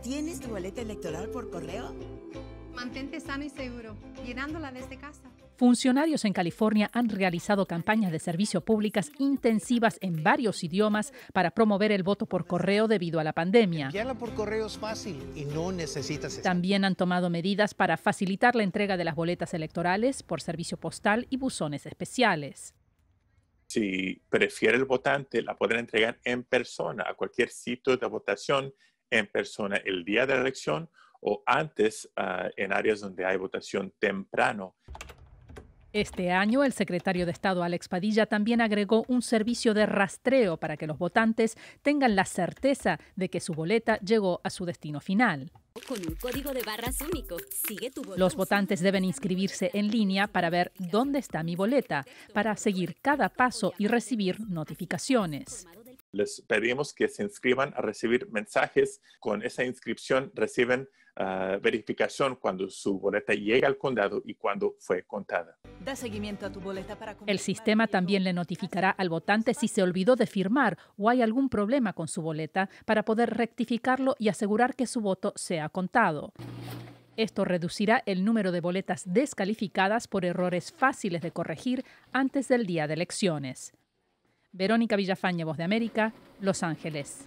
tienes tu boleta electoral por correo? Mantente sano y seguro, llenándola desde casa. Funcionarios en California han realizado campañas de servicio públicas intensivas en varios idiomas para promover el voto por correo debido a la pandemia. por correo fácil y no necesitas. También han tomado medidas para facilitar la entrega de las boletas electorales por servicio postal y buzones especiales. Si prefiere el votante, la pueden entregar en persona a cualquier sitio de votación en persona el día de la elección o antes ah, en áreas donde hay votación temprano. Este año, el secretario de Estado Alex Padilla también agregó un servicio de rastreo para que los votantes tengan la certeza de que su boleta llegó a su destino final. Con un código de barras sigue Los votantes deben inscribirse en línea para ver dónde está mi boleta, para seguir cada paso y recibir notificaciones les pedimos que se inscriban a recibir mensajes. Con esa inscripción reciben ah, verificación cuando su boleta llega al condado y cuando fue contada. El sistema también le notificará al votante si se olvidó de firmar o hay algún problema con su boleta para poder rectificarlo y asegurar que su voto sea contado. Esto reducirá el número de boletas descalificadas por errores fáciles de corregir antes del día de elecciones. Verónica Villafañe, Voz de América, Los Ángeles.